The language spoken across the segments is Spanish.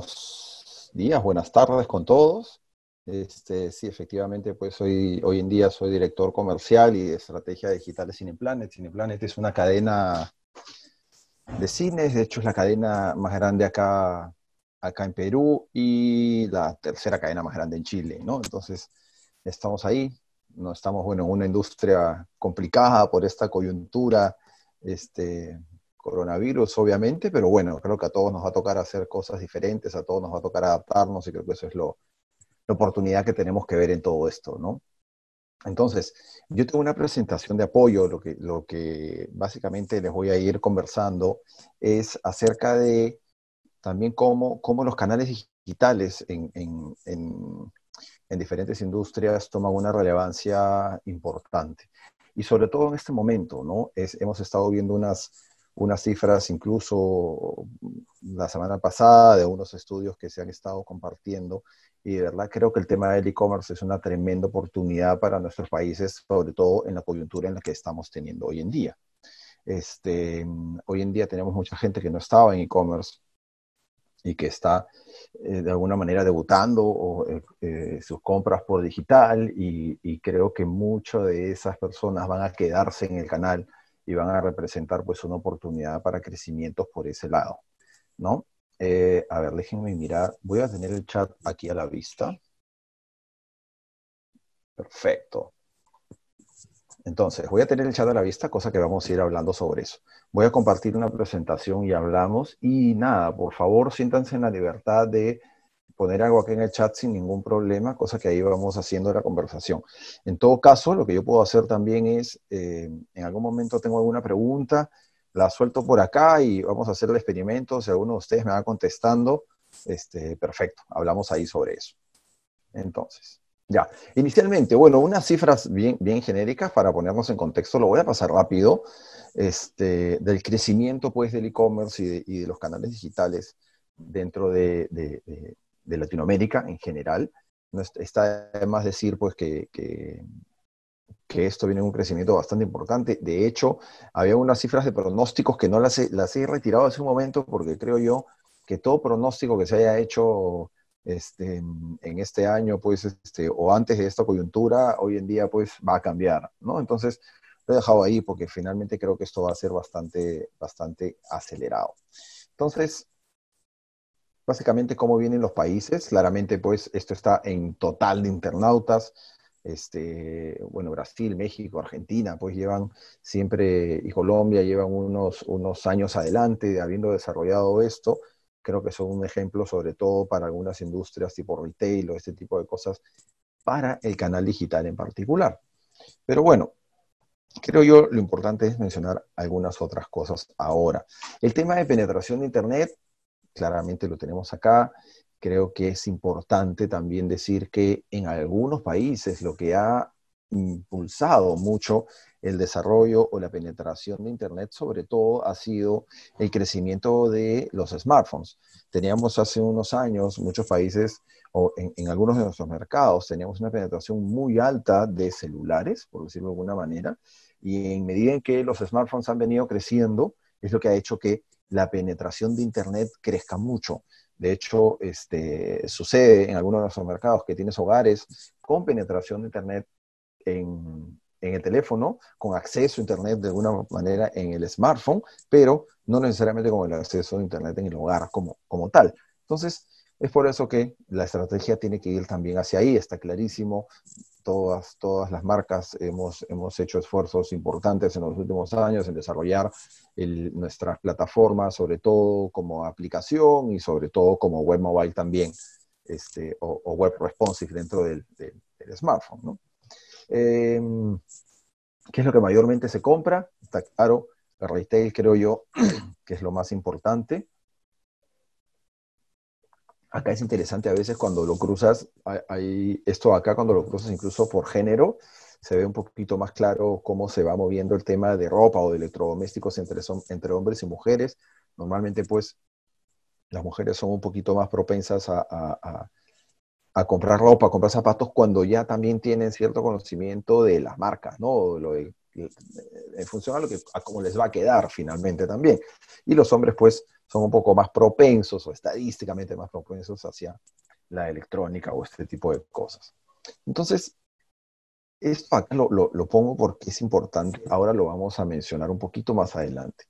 buenos días, buenas tardes con todos. Este, sí, efectivamente, pues hoy, hoy en día soy director comercial y de estrategia digital de Cineplanet. Cineplanet es una cadena de cines, de hecho es la cadena más grande acá, acá en Perú y la tercera cadena más grande en Chile, ¿no? Entonces, estamos ahí, no estamos, bueno, en una industria complicada por esta coyuntura, este, coronavirus, obviamente, pero bueno, creo que a todos nos va a tocar hacer cosas diferentes, a todos nos va a tocar adaptarnos y creo que eso es lo, la oportunidad que tenemos que ver en todo esto, ¿no? Entonces, yo tengo una presentación de apoyo, lo que, lo que básicamente les voy a ir conversando es acerca de también cómo, cómo los canales digitales en, en, en, diferentes industrias toman una relevancia importante. Y sobre todo en este momento, ¿no? Es, hemos estado viendo unas unas cifras incluso la semana pasada de unos estudios que se han estado compartiendo y de verdad creo que el tema del e-commerce es una tremenda oportunidad para nuestros países, sobre todo en la coyuntura en la que estamos teniendo hoy en día. Este, hoy en día tenemos mucha gente que no estaba en e-commerce y que está eh, de alguna manera debutando eh, eh, sus compras por digital y, y creo que muchas de esas personas van a quedarse en el canal y van a representar pues una oportunidad para crecimiento por ese lado, ¿no? Eh, a ver, déjenme mirar. Voy a tener el chat aquí a la vista. Perfecto. Entonces, voy a tener el chat a la vista, cosa que vamos a ir hablando sobre eso. Voy a compartir una presentación y hablamos. Y nada, por favor, siéntanse en la libertad de poner algo aquí en el chat sin ningún problema, cosa que ahí vamos haciendo la conversación. En todo caso, lo que yo puedo hacer también es, eh, en algún momento tengo alguna pregunta, la suelto por acá y vamos a hacer el experimento. Si alguno de ustedes me va contestando, este, perfecto, hablamos ahí sobre eso. Entonces, ya. Inicialmente, bueno, unas cifras bien, bien genéricas para ponernos en contexto, lo voy a pasar rápido, este, del crecimiento pues del e-commerce y, de, los canales digitales dentro de, de Latinoamérica en general. No está además decir pues, que, esto viene en un crecimiento bastante importante. De hecho, había unas cifras de pronósticos que no las he, las he retirado hace un momento porque creo yo que todo pronóstico que se haya hecho este, en este año, pues, este, o antes de esta coyuntura, hoy en día, pues, va a cambiar, ¿no? Entonces, lo he dejado ahí porque finalmente creo que esto va a ser bastante, bastante acelerado. Entonces, básicamente cómo vienen los países. Claramente, pues esto está en total de internautas. Este, bueno, Brasil, México, Argentina, pues llevan siempre, y Colombia llevan unos, unos años adelante habiendo desarrollado esto. Creo que son un ejemplo, sobre todo para algunas industrias tipo retail o este tipo de cosas, para el canal digital en particular. Pero bueno, creo yo lo importante es mencionar algunas otras cosas ahora. El tema de penetración de Internet, claramente lo tenemos acá. Creo que es importante también decir que en algunos países lo que ha impulsado mucho el desarrollo o la penetración de Internet, sobre todo, ha sido el crecimiento de los smartphones. Teníamos hace unos años muchos países, o en, algunos de nuestros mercados, teníamos una penetración muy alta de celulares, por decirlo de alguna manera, y en medida en que los smartphones han venido creciendo, es lo que ha hecho que la penetración de Internet crezca mucho. De hecho, este, sucede en algunos de nuestros mercados que tienes hogares con penetración de Internet en, el teléfono, con acceso a Internet de alguna manera en el smartphone, pero no necesariamente con el acceso a Internet en el hogar como, como tal. Entonces, es por eso que la estrategia tiene que ir también hacia ahí, está clarísimo todas, todas las marcas hemos, hecho esfuerzos importantes en los últimos años en desarrollar nuestras plataformas, sobre todo como aplicación y sobre todo como web mobile también, este, o, web responsive dentro del, del, smartphone. Em, ¿Qué es lo que mayormente se compra? Está claro, el retail creo yo que es lo más importante acá es interesante a veces cuando lo cruzas, hay, esto acá cuando lo cruzas incluso por género, se ve un poquito más claro cómo se va moviendo el tema de ropa o de electrodomésticos entre, hombres y mujeres. Normalmente, pues, las mujeres son un poquito más propensas a, comprar ropa, a comprar zapatos, cuando ya también tienen cierto conocimiento de las marcas, ¿no? en función lo que, a cómo les va a quedar finalmente también. Y los hombres, pues, son un poco más propensos o estadísticamente más propensos hacia la electrónica o este tipo de cosas. Entonces, esto lo, pongo porque es importante, ahora lo vamos a mencionar un poquito más adelante.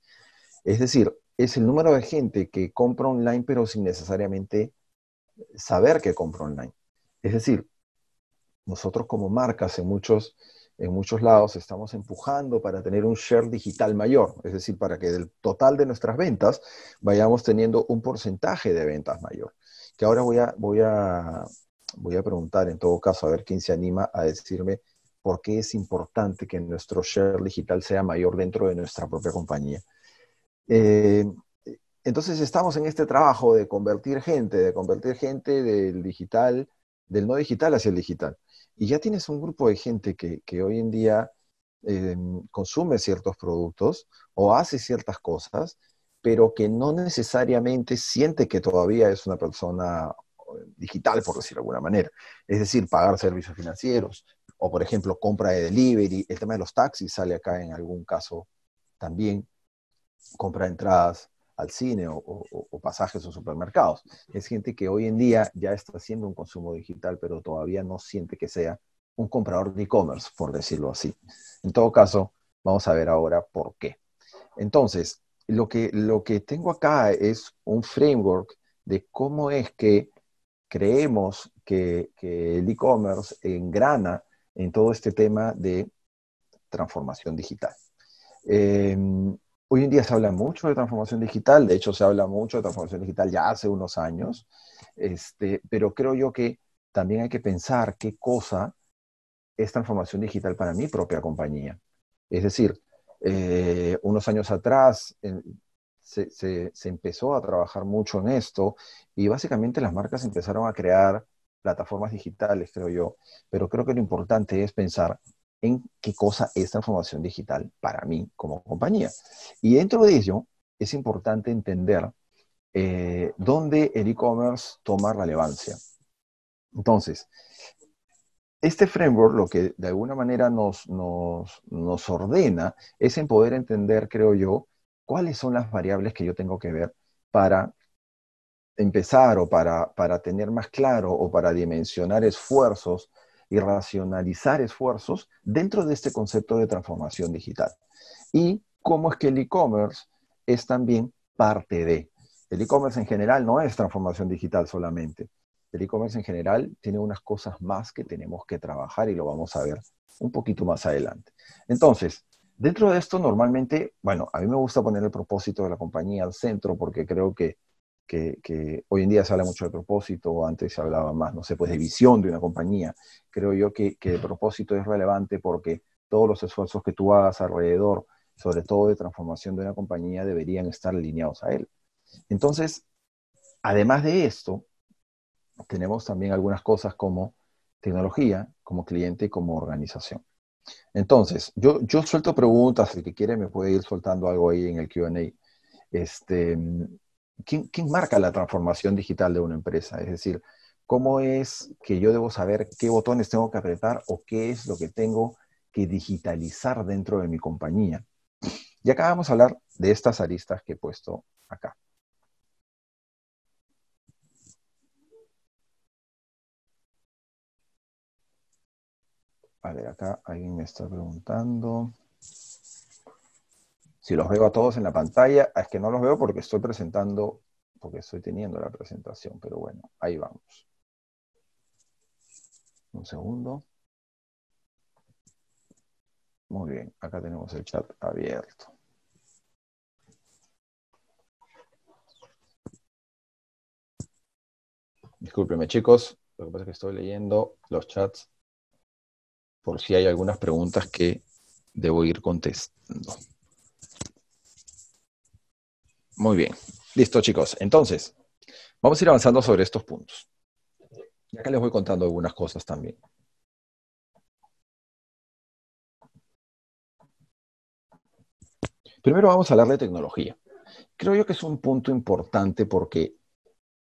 Es decir, es el número de gente que compra online pero sin necesariamente saber que compra online. Es decir, nosotros como marcas en muchos en muchos lados estamos empujando para tener un share digital mayor, es decir, para que del total de nuestras ventas vayamos teniendo un porcentaje de ventas mayor. Que ahora voy a, voy a, voy a preguntar en todo caso a ver quién se anima a decirme por qué es importante que nuestro share digital sea mayor dentro de nuestra propia compañía. Eh, entonces estamos en este trabajo de convertir gente, de convertir gente del digital, del no digital hacia el digital. Y ya tienes un grupo de gente que, hoy en día eh, consume ciertos productos o hace ciertas cosas, pero que no necesariamente siente que todavía es una persona eh, digital, por decirlo de alguna manera. Es decir, pagar servicios financieros o, por ejemplo, compra de delivery. El tema de los taxis sale acá en algún caso también. Compra de entradas, al cine o, pasajes o supermercados. Es gente que hoy en día ya está haciendo un consumo digital, pero todavía no siente que sea un comprador de e-commerce, por decirlo así. En todo caso, vamos a ver ahora por qué. Entonces, lo que, lo que tengo acá es un framework de cómo es que creemos que, el e-commerce engrana en todo este tema de transformación digital. Em, hoy en día se habla mucho de transformación digital, de hecho se habla mucho de transformación digital ya hace unos años, este, pero creo yo que también hay que pensar qué cosa es transformación digital para mi propia compañía. Es decir, eh, unos años atrás se empezó a trabajar mucho en esto y básicamente las marcas empezaron a crear plataformas digitales, creo yo, pero creo que lo importante es pensar en qué cosa es información digital para mí como compañía. Y dentro de ello es importante entender eh, dónde el e-commerce toma relevancia. Entonces, este framework lo que de alguna manera nos, ordena es en poder entender, creo yo, cuáles son las variables que yo tengo que ver para empezar o para tener más claro o para dimensionar esfuerzos y racionalizar esfuerzos dentro de este concepto de transformación digital. Y cómo es que el e-commerce es también parte de. El e-commerce en general no es transformación digital solamente. El e-commerce en general tiene unas cosas más que tenemos que trabajar y lo vamos a ver un poquito más adelante. Entonces, dentro de esto normalmente, bueno, a mí me gusta poner el propósito de la compañía al centro porque creo que que, hoy en día se habla mucho de propósito, antes se hablaba más, no sé, pues de visión de una compañía. Creo yo que, que el propósito es relevante porque todos los esfuerzos que tú hagas alrededor, sobre todo de transformación de una compañía, deberían estar alineados a él. Entonces, además de esto, tenemos también algunas cosas como tecnología, como cliente y como organización. Entonces, yo, yo suelto preguntas, el que quiere me puede ir soltando algo ahí en el QA. Este, ¿quién, marca la transformación digital de una empresa? Es decir, ¿cómo es que yo debo saber qué botones tengo que apretar o qué es lo que tengo que digitalizar dentro de mi compañía? Y acá vamos a hablar de estas aristas que he puesto acá. A ver, acá alguien me está preguntando. Si los veo a todos en la pantalla, es que no los veo porque estoy presentando, porque estoy teniendo la presentación, pero bueno, ahí vamos. Un segundo. Muy bien, acá tenemos el chat abierto. Discúlpeme chicos, lo que pasa es que estoy leyendo los chats por si hay algunas preguntas que debo ir contestando. Muy bien. Listo, chicos. Entonces, vamos a ir avanzando sobre estos puntos. Y acá les voy contando algunas cosas también. Primero vamos a hablar de tecnología. Creo yo que es un punto importante porque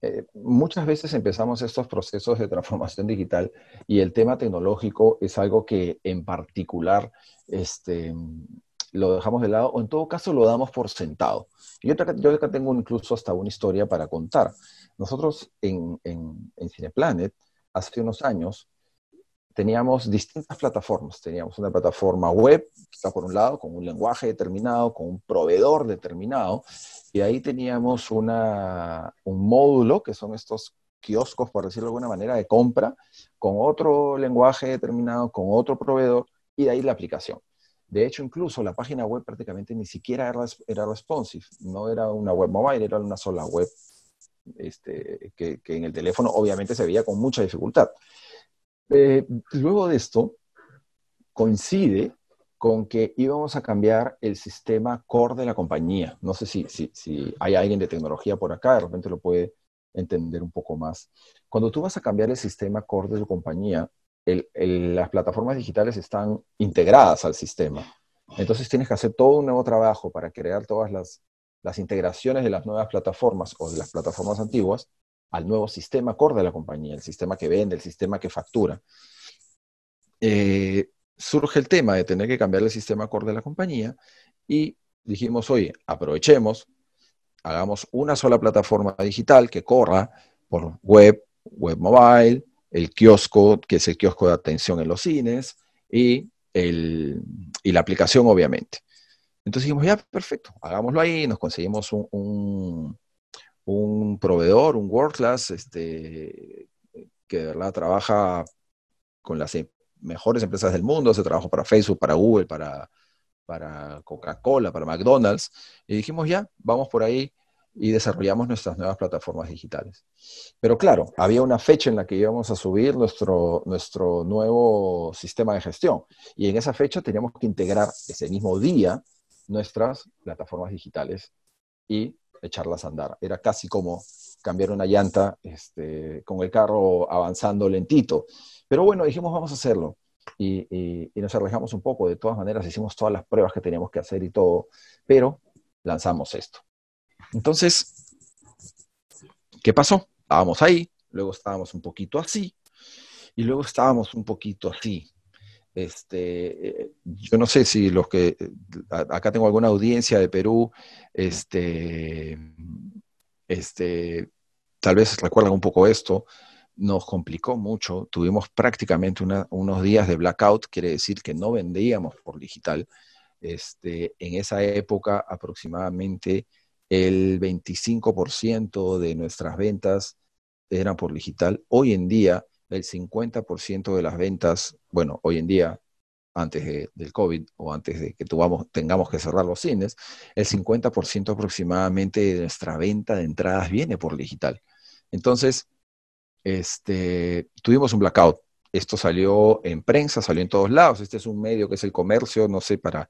eh, muchas veces empezamos estos procesos de transformación digital y el tema tecnológico es algo que en particular este, lo dejamos de lado o en todo caso lo damos por sentado. Y yo, yo acá tengo incluso hasta una historia para contar. Nosotros en, en, Cineplanet, hace unos años, teníamos distintas plataformas. Teníamos una plataforma web, que está por un lado, con un lenguaje determinado, con un proveedor determinado, y ahí teníamos una, un módulo, que son estos kioscos, por decirlo de alguna manera, de compra, con otro lenguaje determinado, con otro proveedor, y de ahí la aplicación. De hecho, incluso la página web prácticamente ni siquiera era, responsive, no era una web mobile, era una sola web este, que, en el teléfono obviamente se veía con mucha dificultad. Eh, luego de esto, coincide con que íbamos a cambiar el sistema core de la compañía. No sé si, si hay alguien de tecnología por acá, de repente lo puede entender un poco más. Cuando tú vas a cambiar el sistema core de tu compañía, las plataformas digitales están integradas al sistema. Entonces tienes que hacer todo un nuevo trabajo para crear todas las, integraciones de las nuevas plataformas o de las plataformas antiguas al nuevo sistema core de la compañía, el sistema que vende, el sistema que factura. Eh, surge el tema de tener que cambiar el sistema core de la compañía y dijimos, oye, aprovechemos, hagamos una sola plataforma digital que corra por web, web mobile, el kiosco, que es el kiosco de atención en los cines, y, el, y la aplicación, obviamente. Entonces dijimos, ya, perfecto, hagámoslo ahí, nos conseguimos un, un, proveedor, un world este, que de verdad trabaja con las em-, mejores empresas del mundo, se trabajó para Facebook, para Google, para, para Coca-Cola, para McDonald's, y dijimos, ya, vamos por ahí, y desarrollamos nuestras nuevas plataformas digitales. Pero claro, había una fecha en la que íbamos a subir nuestro, nuestro nuevo sistema de gestión y en esa fecha teníamos que integrar ese mismo día nuestras plataformas digitales y echarlas a andar. Era casi como cambiar una llanta este, con el carro avanzando lentito. Pero bueno, dijimos vamos a hacerlo. Y, nos arriesgamos un poco. De todas maneras, hicimos todas las pruebas que teníamos que hacer y todo, pero lanzamos esto. Entonces, ¿qué pasó? Estábamos ahí, luego estábamos un poquito así, y luego estábamos un poquito así. Este, eh, yo no sé si los que acá tengo alguna audiencia de Perú, este, este, tal vez recuerdan un poco esto, nos complicó mucho, tuvimos prácticamente unos días de blackout, quiere decir que no vendíamos por digital. Este, en esa época aproximadamente el 25% de nuestras ventas eran por digital. Hoy en día, el 50% de las ventas, bueno, hoy en día, antes del COVID o antes de que tengamos que cerrar los cines, el 50% aproximadamente de nuestra venta de entradas viene por digital. Entonces, este, tuvimos un blackout. Esto salió en prensa, salió en todos lados. Este es un medio que es el comercio, no sé, para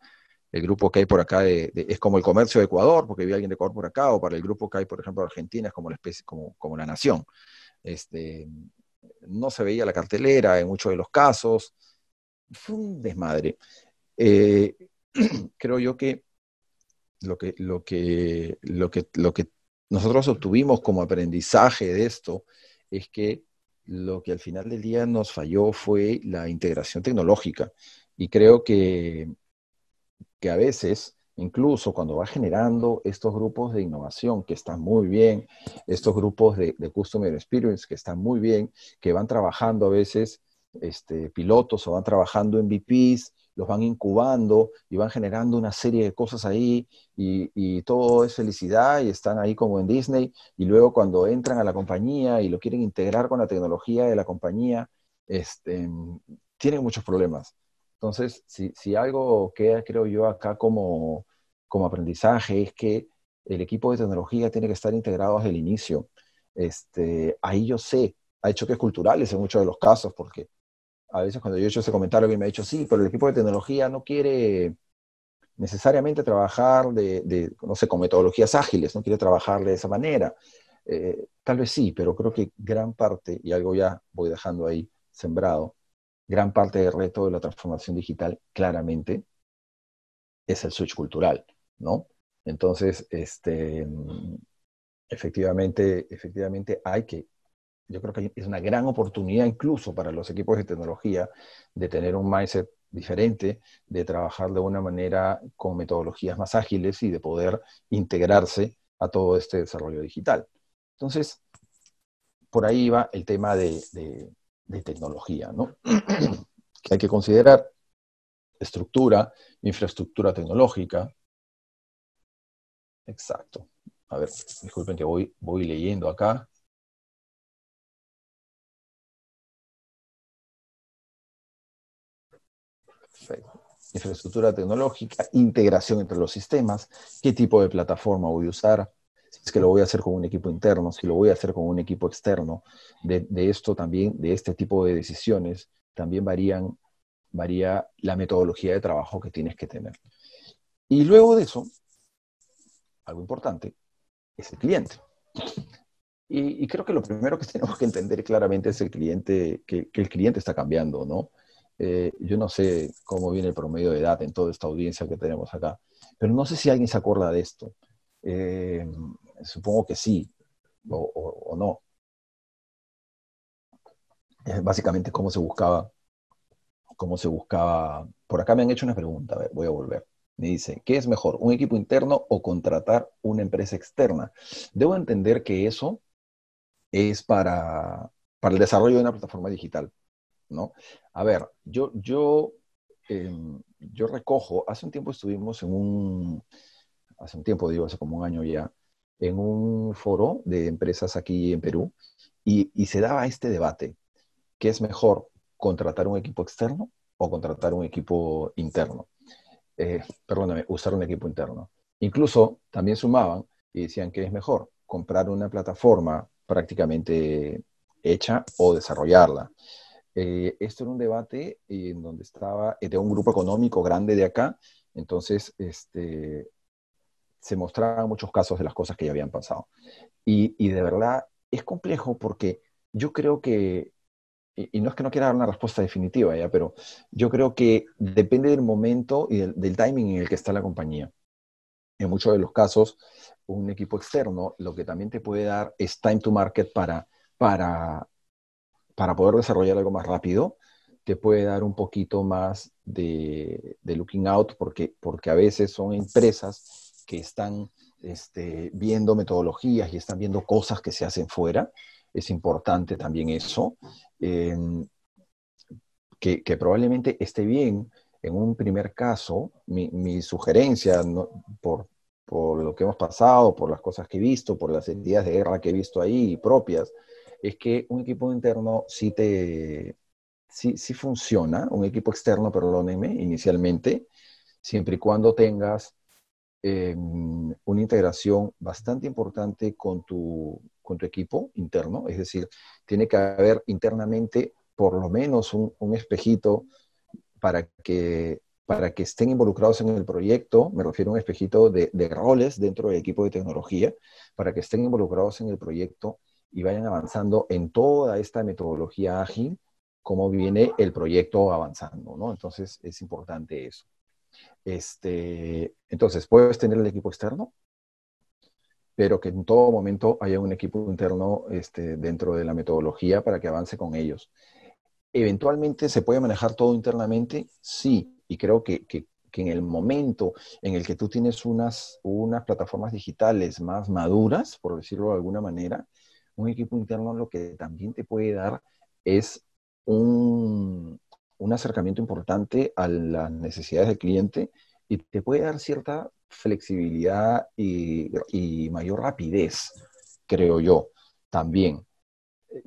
el grupo que hay por acá es como el comercio de Ecuador, porque vi alguien de Ecuador por acá, o para el grupo que hay, por ejemplo, Argentina, es como la, especie, como, la nación. Este, no se veía la cartelera en muchos de los casos. Fue un desmadre. Eh, creo yo que lo que, lo, que, lo, que, lo que nosotros obtuvimos como aprendizaje de esto es que lo que al final del día nos falló fue la integración tecnológica. Y creo que que a veces, incluso cuando va generando estos grupos de innovación que están muy bien, estos grupos de, Customer Experience que están muy bien, que van trabajando a veces este, pilotos o van trabajando en VPs, los van incubando y van generando una serie de cosas ahí y, todo es felicidad y están ahí como en Disney y luego cuando entran a la compañía y lo quieren integrar con la tecnología de la compañía, este, tienen muchos problemas entonces, si, algo queda, creo yo, acá como, aprendizaje es que el equipo de tecnología tiene que estar integrado desde el inicio. Este, ahí yo sé, hay choques culturales en muchos de los casos, porque a veces cuando yo he hecho ese comentario, alguien me ha dicho, sí, pero el equipo de tecnología no quiere necesariamente trabajar de, no sé, con metodologías ágiles, no quiere trabajar de esa manera. Eh, tal vez sí, pero creo que gran parte, y algo ya voy dejando ahí sembrado, gran parte del reto de la transformación digital claramente es el switch cultural, ¿no? Entonces, este, efectivamente, efectivamente hay que, yo creo que es una gran oportunidad incluso para los equipos de tecnología de tener un mindset diferente, de trabajar de una manera con metodologías más ágiles y de poder integrarse a todo este desarrollo digital. Entonces, por ahí va el tema de, de de tecnología, ¿no? hay que considerar estructura, infraestructura tecnológica. Exacto. A ver, disculpen que voy, voy leyendo acá. Infraestructura tecnológica, integración entre los sistemas, qué tipo de plataforma voy a usar, si es que lo voy a hacer con un equipo interno, si lo voy a hacer con un equipo externo. De, de esto también, de este tipo de decisiones, también varían, varía la metodología de trabajo que tienes que tener. Y luego de eso, algo importante, es el cliente. Y, creo que lo primero que tenemos que entender claramente es el cliente, que, el cliente está cambiando, ¿no? Eh, yo no sé cómo viene el promedio de edad en toda esta audiencia que tenemos acá, pero no sé si alguien se acuerda de esto. Eh, Supongo que sí, o, no. Es básicamente cómo se buscaba, cómo se buscaba. Por acá me han hecho una pregunta, a ver, voy a volver. Me dice, ¿qué es mejor, un equipo interno o contratar una empresa externa? Debo entender que eso es para, para el desarrollo de una plataforma digital, ¿no? A ver, yo, yo, em, yo recojo, hace un tiempo estuvimos en un, hace un tiempo, digo, hace como un año ya, en un foro de empresas aquí en Perú y, se daba este debate, ¿qué es mejor, contratar un equipo externo o contratar un equipo interno? Eh, perdóname, usar un equipo interno. Incluso también sumaban y decían que es mejor comprar una plataforma prácticamente hecha o desarrollarla. Eh, esto era un debate en donde estaba eh, de un grupo económico grande de acá, entonces este, se mostraban muchos casos de las cosas que ya habían pasado. Y, de verdad es complejo porque yo creo que, y, no es que no quiera dar una respuesta definitiva ya, pero yo creo que depende del momento y del, timing en el que está la compañía. En muchos de los casos, un equipo externo lo que también te puede dar es time to market para, para, para poder desarrollar algo más rápido, te puede dar un poquito más de, de looking out, porque, porque a veces son empresas que están este, viendo metodologías y están viendo cosas que se hacen fuera. Es importante también eso, em, que, probablemente esté bien. En un primer caso, mi, sugerencia por, lo que hemos pasado, por las cosas que he visto, por las entidades de guerra que he visto ahí propias, es que un equipo interno sí te sí, sí funciona, un equipo externo, perdónenme, inicialmente, siempre y cuando tengas una integración bastante importante con tu, con tu equipo interno, es decir, tiene que haber internamente por lo menos un, un espejito para que, para que estén involucrados en el proyecto, me refiero a un espejito de, de roles dentro del equipo de tecnología, para que estén involucrados en el proyecto y vayan avanzando en toda esta metodología ágil, cómo viene el proyecto avanzando, ¿no? Entonces es importante eso. Este, entonces, puedes tener el equipo externo, pero que en todo momento haya un equipo interno este, dentro de la metodología para que avance con ellos. Eventualmente se puede manejar todo internamente, sí, y creo que, que, que en el momento en el que tú tienes unas, unas plataformas digitales más maduras, por decirlo de alguna manera, un equipo interno lo que también te puede dar es un, un acercamiento importante a las necesidades del cliente y te puede dar cierta flexibilidad y, mayor rapidez, creo yo, también.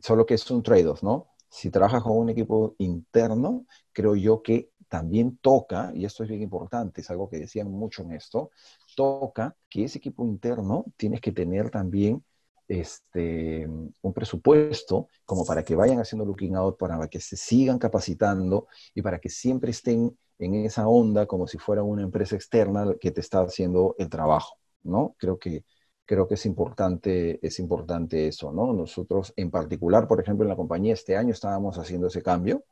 Solo que es un trade-off, ¿no? Si trabajas con un equipo interno, creo yo que también toca, y esto es bien importante, es algo que decían mucho en esto, toca que ese equipo interno tienes que tener también este, un presupuesto como para que vayan haciendo looking out, para que se sigan capacitando y para que siempre estén en esa onda como si fuera una empresa externa que te está haciendo el trabajo, ¿no? Creo que, creo que es, importante, es importante eso, ¿no? Nosotros en particular, por ejemplo, en la compañía este año estábamos haciendo ese cambio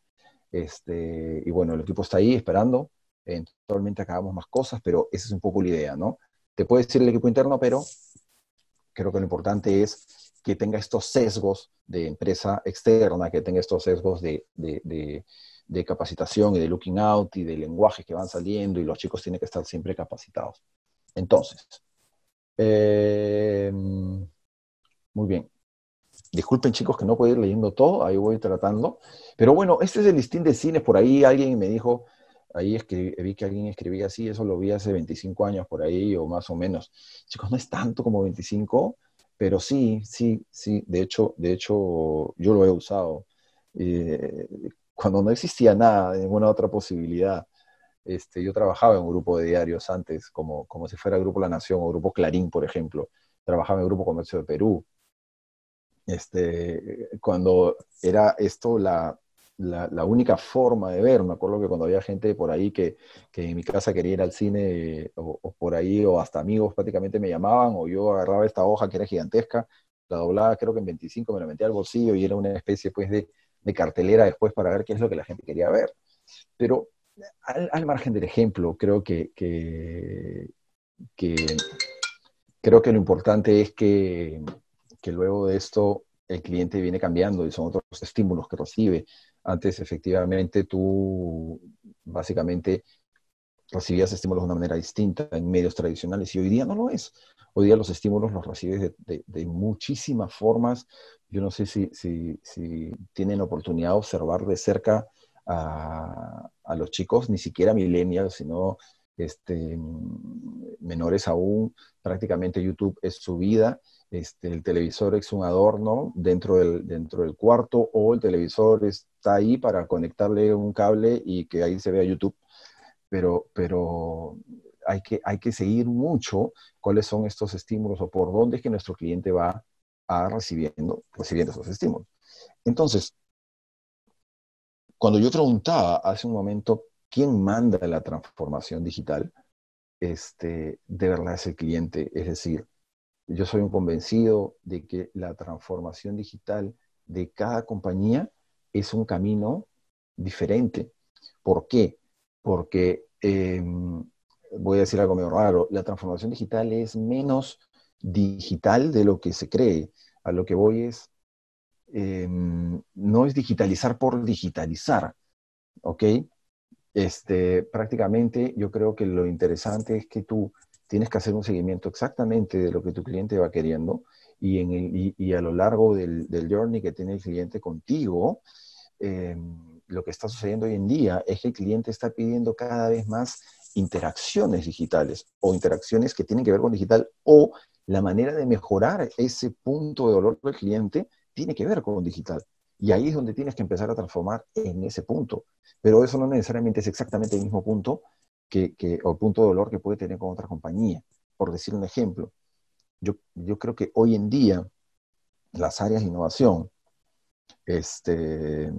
este, y bueno, el equipo está ahí esperando, eventualmente acabamos más cosas, pero esa es un poco la idea, ¿no? Te puede decir el equipo interno, pero creo que lo importante es que tenga estos sesgos de empresa externa, que tenga estos sesgos de, de, capacitación y de looking out y de lenguajes que van saliendo y los chicos tienen que estar siempre capacitados. Entonces, eh, muy bien. Disculpen chicos que no puedo ir leyendo todo, ahí voy tratando. Pero bueno, este es el listín de cines. Por ahí alguien me dijo, ahí escribí, vi que alguien escribía así, eso lo vi hace 25 años por ahí o más o menos. Chicos, no es tanto como 25, pero sí, sí, sí, de hecho, de hecho yo lo he usado. Eh, cuando no existía nada, ninguna otra posibilidad, este, yo trabajaba en un grupo de diarios antes, como, como si fuera Grupo La Nación o Grupo Clarín, por ejemplo. Trabajaba en Grupo Comercio de Perú. Este, cuando era esto la, la, única forma de ver, me acuerdo que cuando había gente por ahí que, que en mi casa quería ir al cine o, por ahí, o hasta amigos prácticamente me llamaban, o yo agarraba esta hoja que era gigantesca, la doblaba creo que en 25, me la metía al bolsillo y era una especie pues de, cartelera después para ver qué es lo que la gente quería ver. Pero al, margen del ejemplo, creo que, que, que, creo que lo importante es que, que luego de esto el cliente viene cambiando y son otros estímulos que recibe, antes, efectivamente, tú básicamente recibías estímulos de una manera distinta en medios tradicionales y hoy día no lo es. Hoy día los estímulos los recibes de, muchísimas formas. Yo no sé si, tienen oportunidad de observar de cerca a, los chicos, ni siquiera millennials, sino este, menores aún. Prácticamente YouTube es su vida este, el televisor es un adorno dentro del, dentro del cuarto o el televisor está ahí para conectarle un cable y que ahí se vea YouTube. Pero, pero hay, que, hay que seguir mucho cuáles son estos estímulos o por dónde es que nuestro cliente va a recibiendo, recibiendo esos estímulos. Entonces, cuando yo preguntaba hace un momento quién manda la transformación digital, este, de verdad es el cliente, es decir, yo soy un convencido de que la transformación digital de cada compañía es un camino diferente. ¿Por qué? Porque, em, voy a decir algo medio raro, la transformación digital es menos digital de lo que se cree. A lo que voy es, em, no es digitalizar por digitalizar, ¿ok? Este, prácticamente yo creo que lo interesante es que tú tienes que hacer un seguimiento exactamente de lo que tu cliente va queriendo y, a lo largo del, journey que tiene el cliente contigo, em, lo que está sucediendo hoy en día es que el cliente está pidiendo cada vez más interacciones digitales o interacciones que tienen que ver con digital o la manera de mejorar ese punto de dolor del cliente tiene que ver con digital. Y ahí es donde tienes que empezar a transformar en ese punto. Pero eso no necesariamente es exactamente el mismo punto que, o el punto de dolor que puede tener con otra compañía. Por decir un ejemplo, yo, yo creo que hoy en día las áreas de innovación, este,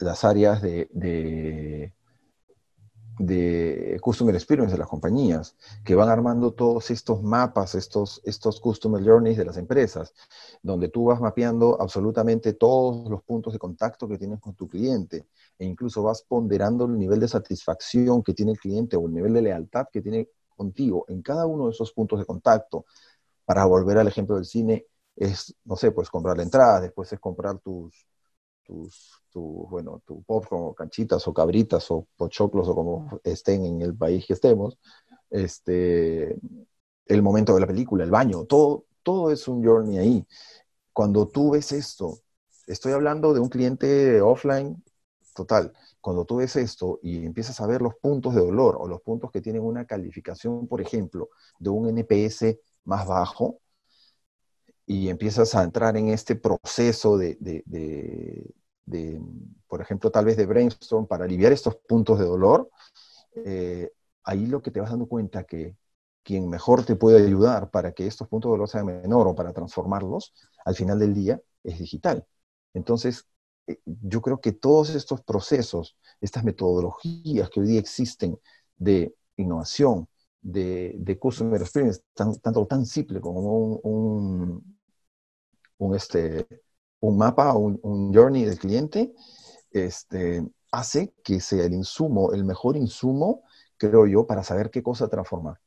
las áreas de de Customer Experience de las compañías, que van armando todos estos mapas, estos, estos Customer Journeys de las empresas, donde tú vas mapeando absolutamente todos los puntos de contacto que tienes con tu cliente e incluso vas ponderando el nivel de satisfacción que tiene el cliente o el nivel de lealtad que tiene contigo en cada uno de esos puntos de contacto. Para volver al ejemplo del cine, es, no sé, pues comprar la entrada, después es comprar tus, tus, tu, bueno, tu popcorn canchitas o cabritas o pochoclos o como estén en el país que estemos, este, el momento de la película, el baño, todo, todo es un journey ahí. Cuando tú ves esto, estoy hablando de un cliente offline total, cuando tú ves esto y empiezas a ver los puntos de dolor o los puntos que tienen una calificación, por ejemplo, de un NPS más bajo, y empiezas a entrar en este proceso de, por ejemplo, tal vez de brainstorm para aliviar estos puntos de dolor, eh, ahí lo que te vas dando cuenta que quien mejor te puede ayudar para que estos puntos de dolor sean menor o para transformarlos, al final del día es digital. Entonces, eh, yo creo que todos estos procesos, estas metodologías que hoy día existen de innovación, de, de customer experience, tanto tan simple como un, un, un este, un mapa o un, journey del cliente este, hace que sea el insumo, el mejor insumo, creo yo, para saber qué cosa transformar.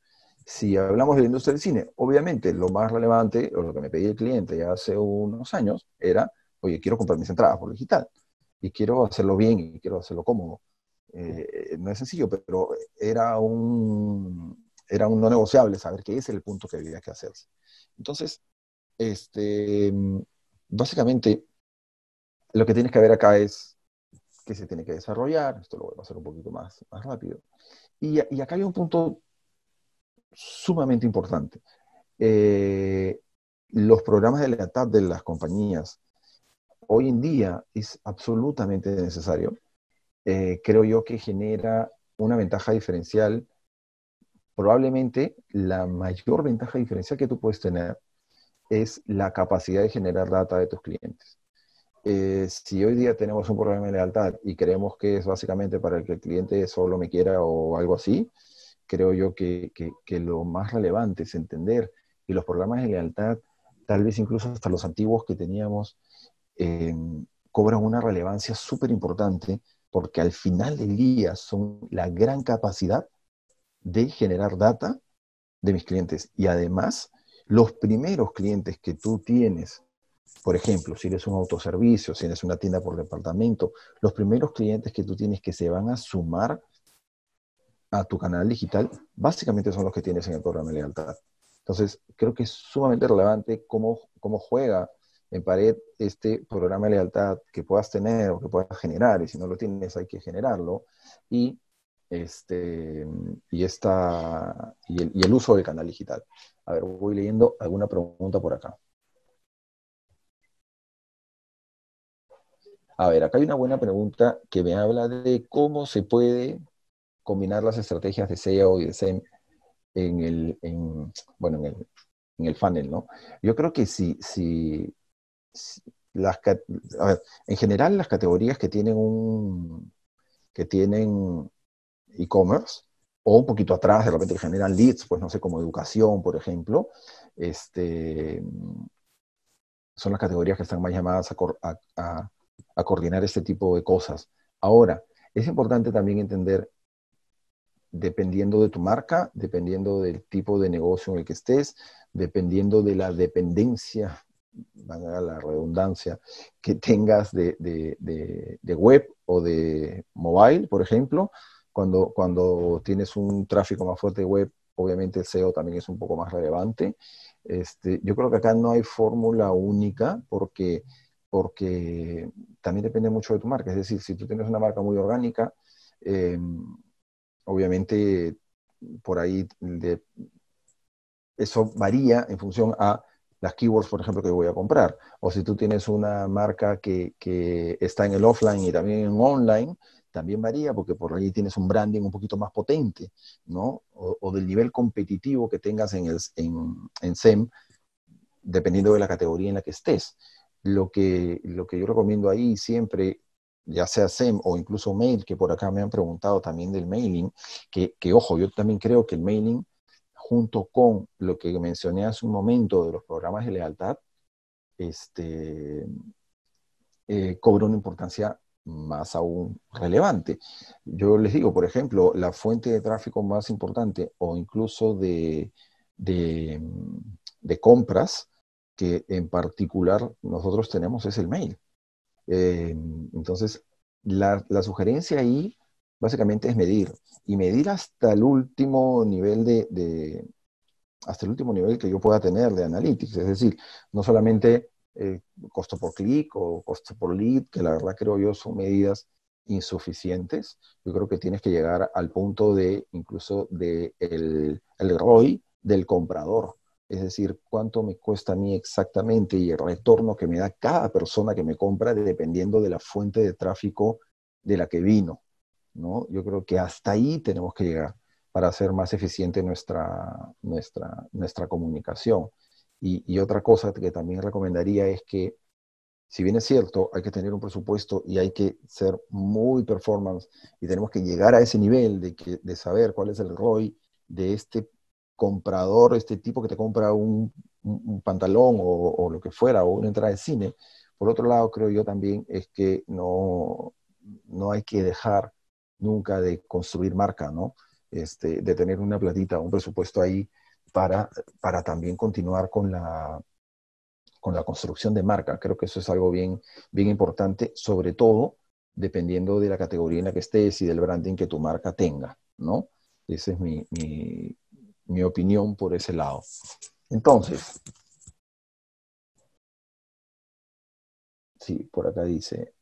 Si hablamos de la industria del cine, obviamente lo más relevante, o lo que me pedía el cliente ya hace unos años, era, oye, quiero comprar mis entradas por digital y quiero hacerlo bien y quiero hacerlo cómodo. Eh, no es sencillo, pero era un, era un no negociable saber qué es el punto que había que hacerse. Entonces, este, básicamente, lo que tienes que ver acá es que se tiene que desarrollar, esto lo voy a pasar un poquito más, más rápido, y, acá hay un punto sumamente importante. Eh, los programas de lealtad de las compañías hoy en día es absolutamente necesario. Eh, creo yo que genera una ventaja diferencial, probablemente la mayor ventaja diferencial que tú puedes tener es la capacidad de generar data de tus clientes. Eh, si hoy día tenemos un programa de lealtad y creemos que es básicamente para que el cliente solo me quiera o algo así, creo yo que, lo más relevante es entender que los programas de lealtad, tal vez incluso hasta los antiguos que teníamos, em, cobran una relevancia súper importante porque al final del día son la gran capacidad de generar data de mis clientes y además los primeros clientes que tú tienes, por ejemplo, si eres un autoservicio, si eres una tienda por departamento, los primeros clientes que tú tienes que se van a sumar a tu canal digital, básicamente son los que tienes en el programa de lealtad. Entonces, creo que es sumamente relevante cómo, cómo juega en pared este programa de lealtad que puedas tener o que puedas generar, y si no lo tienes hay que generarlo, y este, y, esta, y el, uso del canal digital. A ver, voy leyendo alguna pregunta por acá. A ver, acá hay una buena pregunta que me habla de cómo se puede combinar las estrategias de SEO y de SEM en el, en, bueno, en el, en funnel, ¿no? Yo creo que si, si, las, en general las categorías que tienen un, que tienen e-commerce, o un poquito atrás, de repente generan leads, pues no sé, como educación, por ejemplo, este, son las categorías que están más llamadas a, coordinar este tipo de cosas. Ahora, es importante también entender, dependiendo de tu marca, dependiendo del tipo de negocio en el que estés, dependiendo de la dependencia a la redundancia, que tengas de, de, web o de mobile, por ejemplo, cuando, cuando tienes un tráfico más fuerte web, obviamente el SEO también es un poco más relevante. Este, yo creo que acá no hay fórmula única porque, porque también depende mucho de tu marca. Es decir, si tú tienes una marca muy orgánica, em, obviamente por ahí de, eso varía en función a las keywords, por ejemplo, que voy a comprar. O si tú tienes una marca que, que está en el offline y también en online, también varía porque por ahí tienes un branding un poquito más potente, ¿no? O, del nivel competitivo que tengas en, el, en, SEM, dependiendo de la categoría en la que estés. Lo que, lo que yo recomiendo ahí siempre, ya sea SEM o incluso mail, que por acá me han preguntado también del mailing, que, ojo, yo también creo que el mailing, junto con lo que mencioné hace un momento de los programas de lealtad, este, eh, cobra una importancia más aún relevante. Yo les digo, por ejemplo, la fuente de tráfico más importante o incluso de, de, compras que en particular nosotros tenemos es el mail. Eh, entonces, la, sugerencia ahí básicamente es medir y medir hasta el último nivel de, hasta el último nivel que yo pueda tener de analytics, es decir, no solamente eh, costo por clic o costo por lead, que la verdad creo yo son medidas insuficientes. Yo creo que tienes que llegar al punto de incluso de el, ROI del comprador. Es decir, cuánto me cuesta a mí exactamente y el retorno que me da cada persona que me compra dependiendo de la fuente de tráfico de la que vino. ¿no? Yo creo que hasta ahí tenemos que llegar para hacer más eficiente nuestra, nuestra, nuestra comunicación. Y, otra cosa que también recomendaría es que, si bien es cierto, hay que tener un presupuesto y hay que ser muy performance y tenemos que llegar a ese nivel de, que, de saber cuál es el ROI de este comprador, este tipo que te compra un, pantalón o, lo que fuera, o una entrada de cine. Por otro lado, creo yo también es que no, no hay que dejar nunca de construir marca, ¿no? Este, de tener una platita, un presupuesto ahí para, para también continuar con la, con la construcción de marca. Creo que eso es algo bien, bien importante, sobre todo dependiendo de la categoría en la que estés y del branding que tu marca tenga, ¿no? Esa es mi, mi, mi opinión por ese lado. Entonces, sí, por acá dice,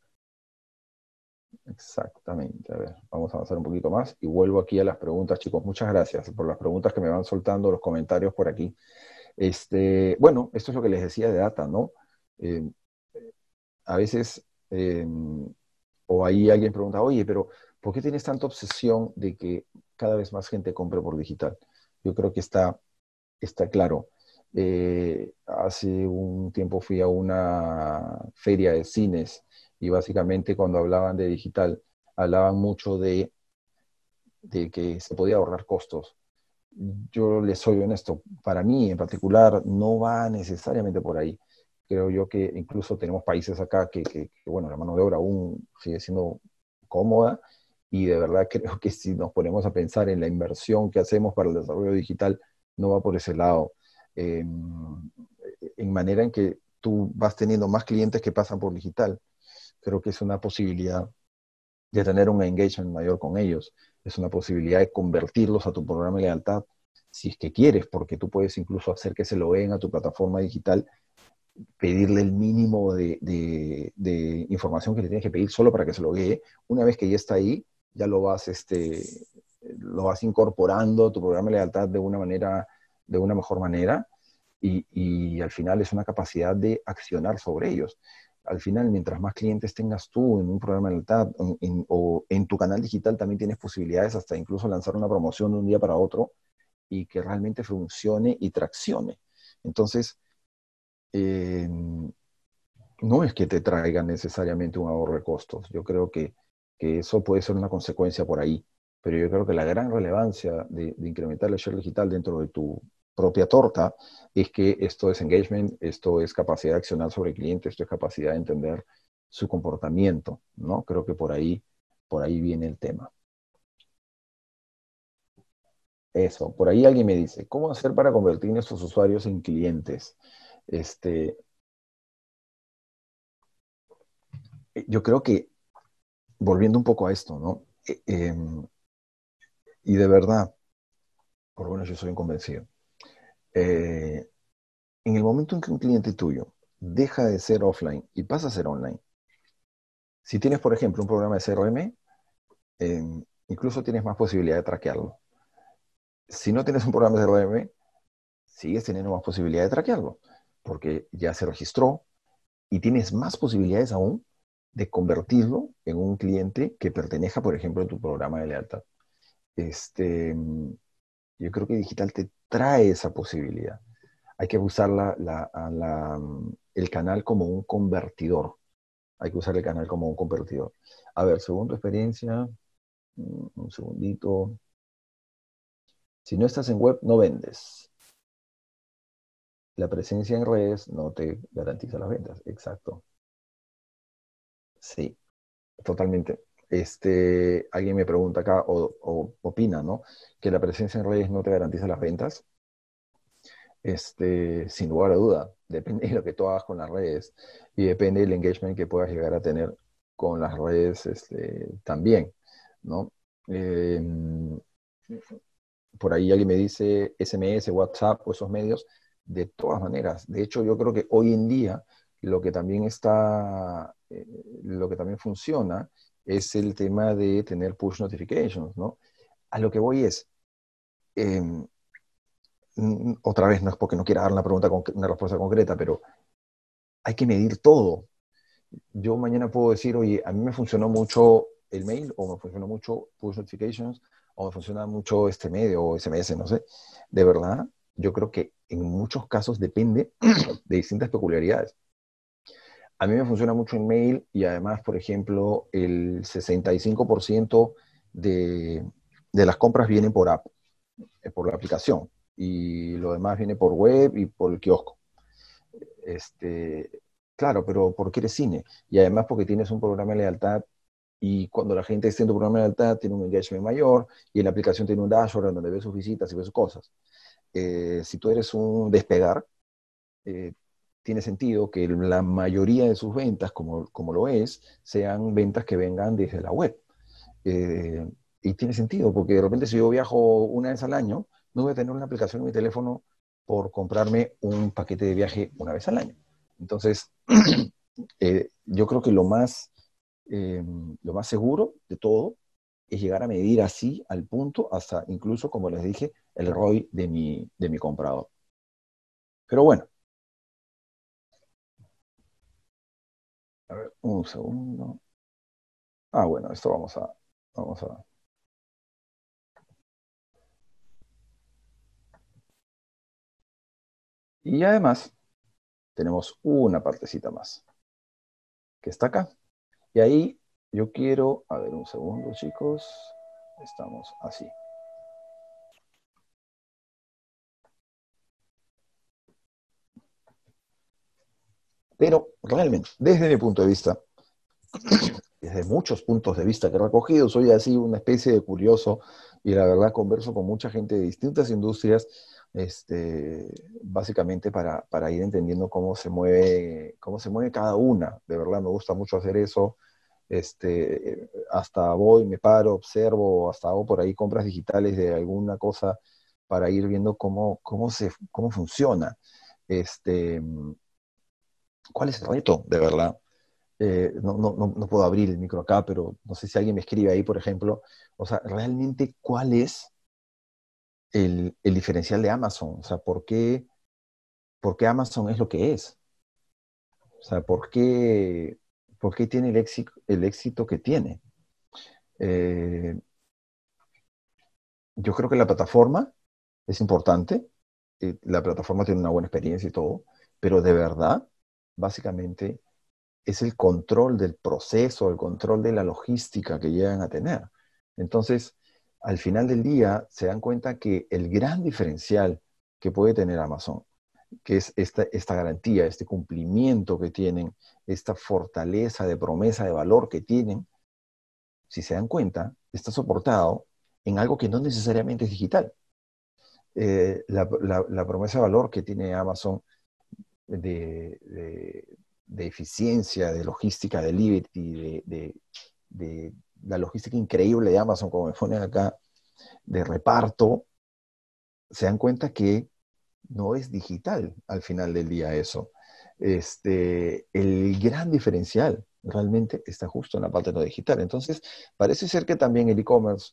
Exactamente. A ver, vamos a avanzar un poquito más y vuelvo aquí a las preguntas, chicos. Muchas gracias por las preguntas que me van soltando, los comentarios por aquí. Este, bueno, esto es lo que les decía de data, ¿no? Em, a veces, em, o ahí alguien pregunta, oye, pero ¿por qué tienes tanta obsesión de que cada vez más gente compre por digital? Yo creo que está, está claro. Eh, hace un tiempo fui a una feria de cines y básicamente cuando hablaban de digital, hablaban mucho de, de que se podía ahorrar costos. Yo les soy honesto, para mí en particular no va necesariamente por ahí. Creo yo que incluso tenemos países acá que, que, bueno, la mano de obra aún sigue siendo cómoda y de verdad creo que si nos ponemos a pensar en la inversión que hacemos para el desarrollo digital, no va por ese lado. Em, en manera en que tú vas teniendo más clientes que pasan por digital creo que es una posibilidad de tener un engagement mayor con ellos, es una posibilidad de convertirlos a tu programa de lealtad, si es que quieres, porque tú puedes incluso hacer que se lo vean a tu plataforma digital, pedirle el mínimo de, de, información que le tienes que pedir solo para que se lo vea Una vez que ya está ahí, ya lo vas, este, lo vas incorporando a tu programa de lealtad de una manera, de una mejor manera, y, y al final es una capacidad de accionar sobre ellos al final, mientras más clientes tengas tú en un programa en el TAP o en tu canal digital, también tienes posibilidades hasta incluso lanzar una promoción de un día para otro y que realmente funcione y traccione. Entonces, em, no es que te traiga necesariamente un ahorro de costos. Yo creo que, eso puede ser una consecuencia por ahí. Pero yo creo que la gran relevancia de, de incrementar el share digital dentro de tu propia torta, es que esto es engagement, esto es capacidad de accionar sobre el cliente, esto es capacidad de entender su comportamiento, ¿no? Creo que por ahí, por ahí viene el tema. Eso, por ahí alguien me dice, ¿cómo hacer para convertir nuestros usuarios en clientes? Este, yo creo que, volviendo un poco a esto, ¿no? E, em, y de verdad, por lo menos yo soy un convencido eh, en el momento en que un cliente tuyo deja de ser offline y pasa a ser online, si tienes, por ejemplo, un programa de CRM, em, incluso tienes más posibilidad de traquearlo. Si no tienes un programa de CRM, sigues teniendo más posibilidad de traquearlo, porque ya se registró y tienes más posibilidades aún de convertirlo en un cliente que perteneja por ejemplo, a tu programa de lealtad. Este, em, yo creo que digital te trae esa posibilidad. Hay que usar mm, el canal como un convertidor. Hay que usar el canal como un convertidor. A ver, según experiencia, mm, un segundito. Si no estás en web, no vendes. La presencia en redes no te garantiza las ventas. Exacto. Sí, totalmente este, alguien me pregunta acá o, opina, ¿no? Que la presencia en redes no te garantiza las ventas. Este, sin lugar a duda, depende de lo que tú hagas con las redes y depende del engagement que puedas llegar a tener con las redes este, también, ¿no? Em, por ahí alguien me dice SMS, WhatsApp o esos medios, de todas maneras. De hecho, yo creo que hoy en día lo que también está, eh, lo que también funciona es el tema de tener push notifications, ¿no? A lo que voy es, em, otra vez no es porque no quiera dar una, pregunta una respuesta concreta, pero hay que medir todo. Yo mañana puedo decir, oye, a mí me funcionó mucho el mail, o me funcionó mucho push notifications, o me funciona mucho este medio, o SMS, no sé. De verdad, yo creo que en muchos casos depende de distintas peculiaridades. A mí me funciona mucho en mail y además, por ejemplo, el 65% de, las compras vienen por app, eh, por la aplicación, y lo demás viene por web y por el kiosco. Este, claro, pero ¿por qué eres cine y además porque tienes un programa de lealtad y cuando la gente está en tu programa de lealtad tiene un engagement mayor y en la aplicación tiene un dashboard donde ve sus visitas y ve sus cosas. Eh, si tú eres un despegar, eh, tiene sentido que la mayoría de sus ventas, como, lo es, sean ventas que vengan desde la web. Eh, y tiene sentido, porque de repente si yo viajo una vez al año, no voy a tener una aplicación en mi teléfono por comprarme un paquete de viaje una vez al año. Entonces, eh, yo creo que lo más, eh, lo más seguro de todo es llegar a medir así al punto, hasta incluso, como les dije, el ROI de mi, de mi comprador. Pero bueno, A ver, un segundo. Ah, bueno, esto vamos a. Vamos a. Y además, tenemos una partecita más. Que está acá. Y ahí yo quiero. A ver, un segundo, chicos. Estamos así. Pero realmente, desde mi punto de vista, desde muchos puntos de vista que he recogido, soy así una especie de curioso y la verdad converso con mucha gente de distintas industrias, este, básicamente para, ir entendiendo cómo se, mueve, cómo se mueve cada una. De verdad me gusta mucho hacer eso. Este, hasta voy, me paro, observo, hasta hago por ahí compras digitales de alguna cosa para ir viendo cómo, cómo, se, cómo funciona. Este, ¿Cuál es el reto, de verdad? Eh, no, puedo abrir el micro acá, pero no sé si alguien me escribe ahí, por ejemplo. O sea, realmente, ¿cuál es el, diferencial de Amazon? O sea, ¿por qué, Amazon es lo que es? O sea, ¿por qué, tiene el éxito, el éxito que tiene? Eh, yo creo que la plataforma es importante. Eh, la plataforma tiene una buena experiencia y todo, pero de verdad básicamente es el control del proceso, el control de la logística que llegan a tener. Entonces, al final del día, se dan cuenta que el gran diferencial que puede tener Amazon, que es esta, garantía, este cumplimiento que tienen, esta fortaleza de promesa de valor que tienen, si se dan cuenta, está soportado en algo que no necesariamente es digital. Eh, la promesa de valor que tiene Amazon de, eficiencia, de logística, de Liberty, de, de la logística increíble de Amazon, como me ponen acá, de reparto, se dan cuenta que no es digital al final del día eso. Este, el gran diferencial realmente está justo en la parte no digital. Entonces, parece ser que también el e-commerce,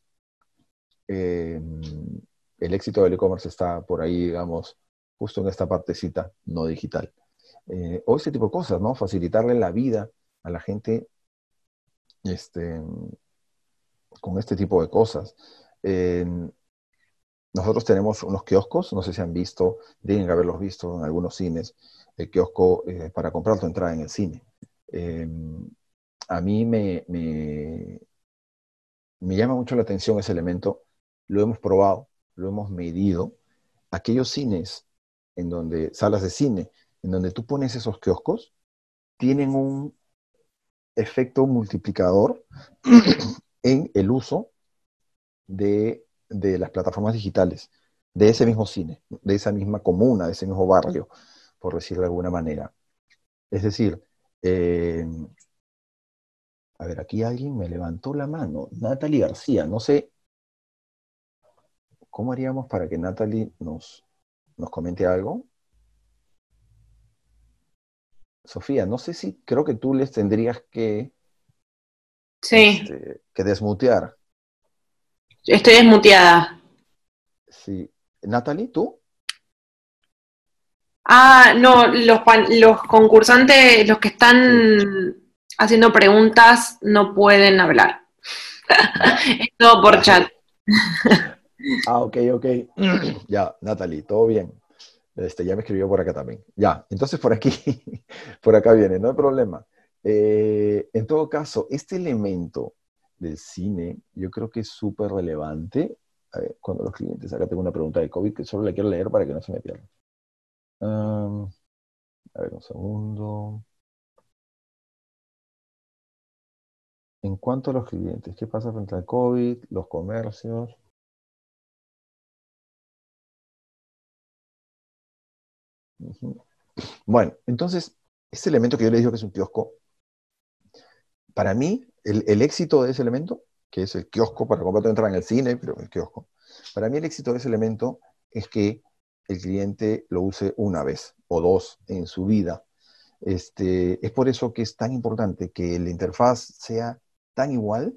eh, el éxito del e-commerce está por ahí, digamos, justo en esta partecita no digital. Eh, o ese tipo de cosas, ¿no? Facilitarle la vida a la gente este, con este tipo de cosas. nosotros tenemos unos kioscos, no sé si han visto, deben haberlos visto en algunos cines, el kiosco eh, para comprar tu entrada en el cine. Em, a mí me llama mucho la atención ese elemento, lo hemos probado, lo hemos medido. Aquellos cines en donde salas de cine, en donde tú pones esos kioscos, tienen un efecto multiplicador en el uso de, las plataformas digitales, de ese mismo cine, de esa misma comuna, de ese mismo barrio, por decirlo de alguna manera. Es decir, em, a ver, aquí alguien me levantó la mano, Natalie García, no sé, ¿cómo haríamos para que Natalie nos nos comente algo. Sofía, no sé si creo que tú les tendrías que, sí. Este, que desmutear. Estoy desmuteada. Sí. Natalie, ¿tú? Ah, no, los, concursantes, los que están haciendo preguntas, no pueden hablar. es todo por chat. Ah, ok, ok. ya, Natalie, todo bien. Este, ya me escribió por acá también. Ya, entonces por aquí, por acá viene, no hay problema. Eh, en todo caso, este elemento del cine, yo creo que es súper relevante a ver, cuando los clientes, acá tengo una pregunta de COVID que solo la quiero leer para que no se me pierda. a ver, un segundo. En cuanto a los clientes, ¿qué pasa frente al COVID? Los comercios. Bueno, entonces, ese elemento que yo le digo que es un kiosco, para mí, el, éxito de ese elemento, que es el kiosco, para comprar entrar en el cine, pero el kiosco, para mí el éxito de ese elemento es que el cliente lo use una vez o dos en su vida. Este, es por eso que es tan importante que la interfaz sea tan igual,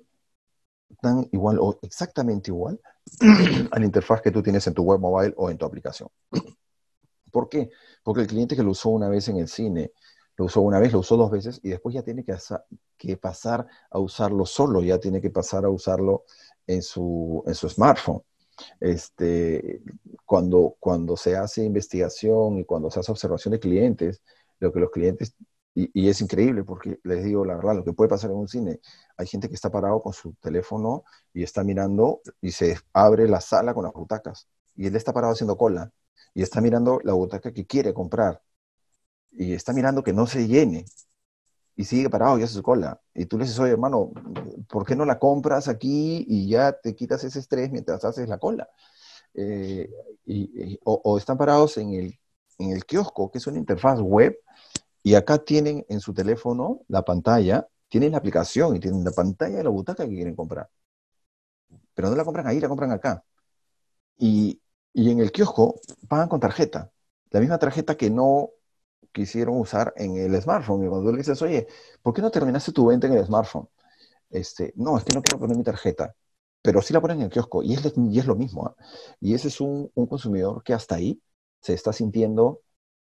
tan igual o exactamente igual a la interfaz que tú tienes en tu web mobile o en tu aplicación. ¿Por qué? Porque el cliente que lo usó una vez en el cine, lo usó una vez, lo usó dos veces y después ya tiene que, pasar a usarlo solo, ya tiene que pasar a usarlo en su, smartphone. Este, cuando, cuando se hace investigación y cuando se hace observación de clientes, lo que los clientes, y, y, es increíble porque les digo la verdad, lo que puede pasar en un cine, hay gente que está parado con su teléfono y está mirando y se abre la sala con las butacas y él está parado haciendo cola y está mirando la butaca que quiere comprar y está mirando que no se llene y sigue parado y hace su cola. Y tú le dices, oye, hermano, ¿por qué no la compras aquí y ya te quitas ese estrés mientras haces la cola? Eh, o, están parados en el, en el kiosco, que es una interfaz web, y acá tienen en su teléfono la pantalla, tienen la aplicación y tienen la pantalla de la butaca que quieren comprar. Pero no la compran ahí, la compran acá. Y, y en el kiosco pagan con tarjeta, la misma tarjeta que no quisieron usar en el smartphone. Y cuando tú le dices, oye, ¿por qué no terminaste tu venta en el smartphone? Este, no, es que no quiero poner mi tarjeta, pero sí la ponen en el kiosco y es, y es lo mismo. ¿ah? Y ese es un, un consumidor que hasta ahí se está sintiendo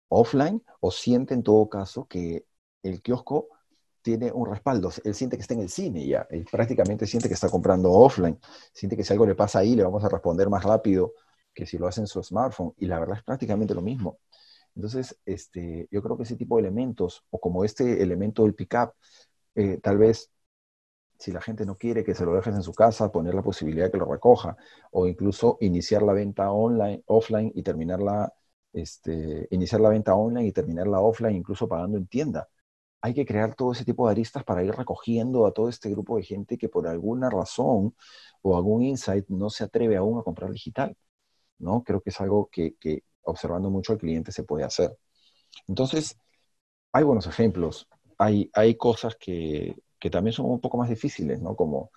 offline o siente en todo caso que el kiosco tiene un respaldo. Él siente que está en el cine ya. Él prácticamente siente que está comprando offline. Siente que si algo le pasa ahí, le vamos a responder más rápido que si lo hacen su smartphone, y la verdad es prácticamente lo mismo. Entonces, este, yo creo que ese tipo de elementos, o como este elemento del pickup, eh, tal vez si la gente no quiere que se lo dejes en su casa, poner la posibilidad de que lo recoja, o incluso iniciar la venta online, offline y terminarla, este, iniciar la venta online y terminarla offline, incluso pagando en tienda. Hay que crear todo ese tipo de aristas para ir recogiendo a todo este grupo de gente que por alguna razón o algún insight no se atreve aún a comprar digital. Creo que es algo que, observando mucho al cliente se puede hacer. Entonces, hay buenos ejemplos, hay, hay cosas que, que también son un poco más difíciles, ¿no? Como,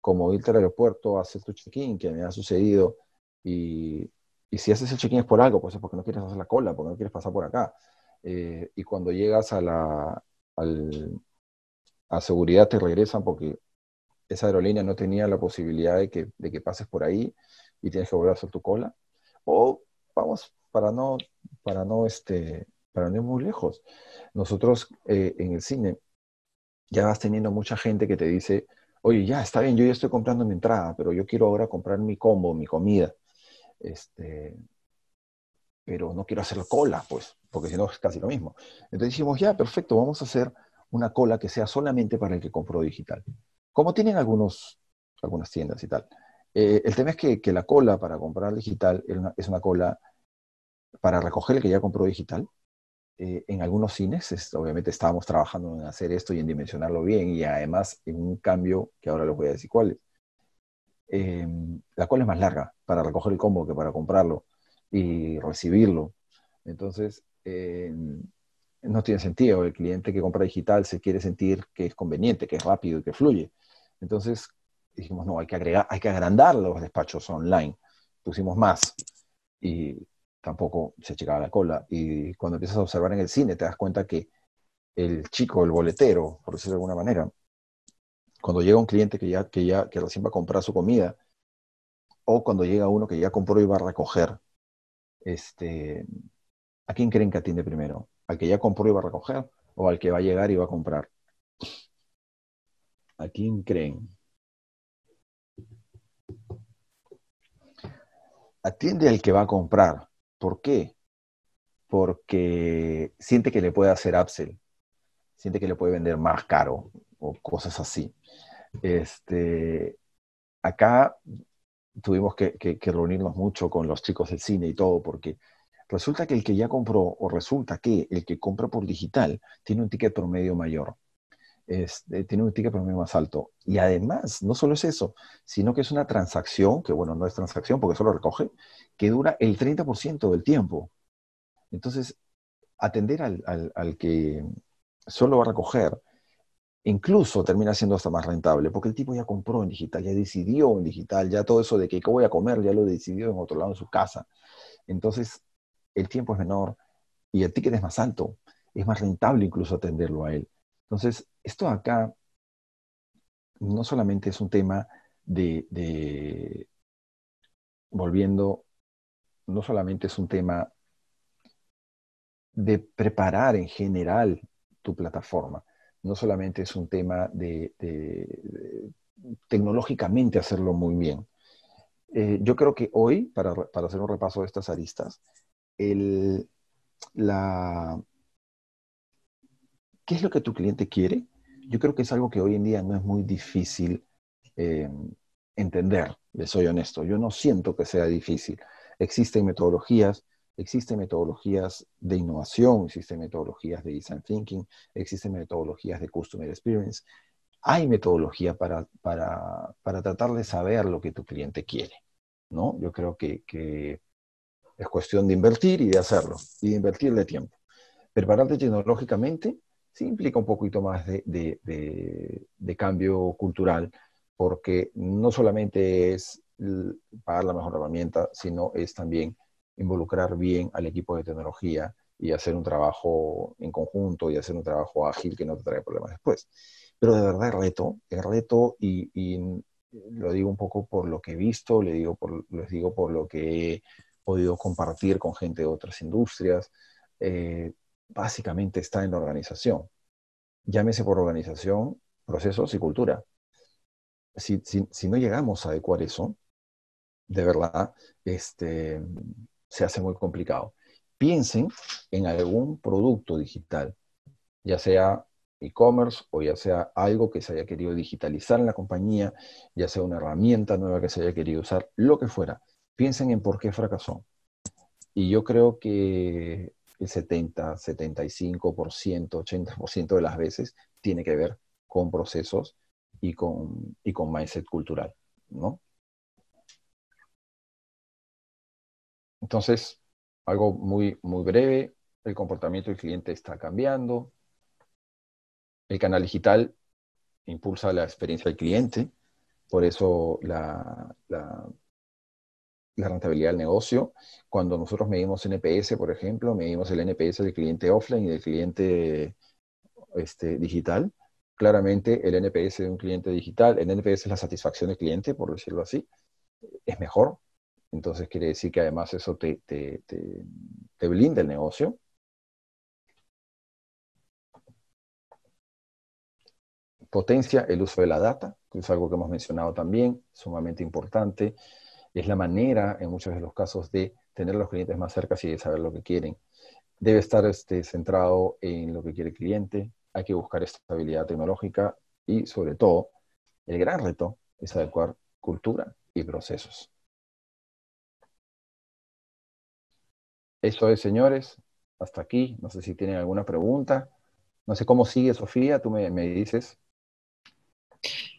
como irte al aeropuerto hacer tu check-in, que me ha sucedido, y, si haces el check-in es por algo, pues es porque no quieres hacer la cola, porque no quieres pasar por acá. Eh, y cuando llegas a la a seguridad te regresan porque esa aerolínea no tenía la posibilidad de que, de que pases por ahí y tienes que volver a hacer tu cola o vamos, para no, para no, este, para no ir muy lejos, nosotros eh, en el cine ya vas teniendo mucha gente que te dice, oye, ya está bien, yo ya estoy comprando mi entrada, pero yo quiero ahora comprar mi combo, mi comida. Este, pero no quiero hacer cola, pues, porque si no es casi lo mismo. Entonces dijimos, ya, perfecto, vamos a hacer una cola que sea solamente para el que compró digital. Como tienen algunos, algunas tiendas y tal. Eh, el tema es que, la cola para comprar digital es una, cola para recoger el que ya compró digital. Eh, en algunos cines, obviamente, estábamos trabajando en hacer esto y en dimensionarlo bien y además en un cambio que ahora les voy a decir cuál es. Em, la cola es más larga para recoger el combo que para comprarlo y recibirlo. Entonces, em, no tiene sentido. El cliente que compra digital se quiere sentir que es conveniente, que es rápido y que fluye. Entonces, dijimos, no, hay que agregar, hay que agrandar los despachos online. Pusimos más y tampoco se achicaba la cola. Y cuando empiezas a observar en el cine, te das cuenta que el chico, el boletero, por decirlo de alguna manera, cuando llega un cliente que ya, que ya que recién va a comprar su comida, o cuando llega uno que ya compró y va a recoger, este, ¿a quién creen que atiende primero? ¿Al que ya compró y va a recoger o al que va a llegar y va a comprar? ¿A quién creen? atiende al que va a comprar. ¿Por qué? Porque siente que le puede hacer upsell, siente que le puede vender más caro o cosas así. Este, acá tuvimos que, que reunirnos mucho con los chicos del cine y todo, porque resulta que el que ya compró o resulta que el que compra por digital tiene un ticket promedio mayor. Este, tiene un ticket promedio más alto. Y además, no solo es eso, sino que es una transacción, que bueno, no es transacción porque solo recoge, que dura el 30% del tiempo. Entonces, atender al, que solo va a recoger, incluso termina siendo hasta más rentable, porque el tipo ya compró en digital, ya decidió en digital, ya todo eso de que voy a comer, ya lo decidió en otro lado, en su casa. Entonces, el tiempo es menor y el ticket es más alto, es más rentable incluso atenderlo a él. Entonces, esto acá no solamente es un tema de, volviendo, no solamente es un tema de preparar en general tu plataforma, no solamente es un tema de, tecnológicamente hacerlo muy bien. Eh, yo creo que hoy, para, hacer un repaso de estas aristas, la, ¿Qué es lo que tu cliente quiere? Yo creo que es algo que hoy en día no es muy difícil eh, entender, les soy honesto. Yo no siento que sea difícil. Existen metodologías, existen metodologías de innovación, existen metodologías de design thinking, existen metodologías de customer experience. Hay metodología para, para, para tratar de saber lo que tu cliente quiere, ¿no? Yo creo que, que es cuestión de invertir y de hacerlo, y de invertirle tiempo. Prepararte tecnológicamente sí implica un poquito más de, de, de, cambio cultural, porque no solamente es pagar la mejor herramienta, sino es también involucrar bien al equipo de tecnología y hacer un trabajo en conjunto y hacer un trabajo ágil que no te trae problemas después. Pero de verdad el reto, el reto y, y lo digo un poco por lo que he visto, les digo por, les digo por lo que he podido compartir con gente de otras industrias, eh, básicamente está en la organización. Llámese por organización, procesos y cultura. Si, si, no llegamos a adecuar eso, de verdad, este, se hace muy complicado. Piensen en algún producto digital, ya sea e-commerce o ya sea algo que se haya querido digitalizar en la compañía, ya sea una herramienta nueva que se haya querido usar, lo que fuera. Piensen en por qué fracasó. Y yo creo que el 70, 75%, 80% de las veces tiene que ver con procesos y con, y con mindset cultural, ¿no? Entonces, algo muy, muy breve, el comportamiento del cliente está cambiando, el canal digital impulsa la experiencia del cliente, por eso la la rentabilidad del negocio. Cuando nosotros medimos NPS, por ejemplo, medimos el NPS del cliente offline y del cliente este, digital. Claramente el NPS de un cliente digital, el NPS es la satisfacción del cliente, por decirlo así, es mejor. Entonces quiere decir que además eso te, te, te blinda el negocio. Potencia el uso de la data, que es algo que hemos mencionado también, sumamente importante. Es la manera, en muchos de los casos, de tener a los clientes más cerca y de saber lo que quieren. Debe estar este, centrado en lo que quiere el cliente, hay que buscar estabilidad tecnológica y, sobre todo, el gran reto es adecuar cultura y procesos. Eso es, señores. Hasta aquí. No sé si tienen alguna pregunta. No sé cómo sigue Sofía, tú me, me dices.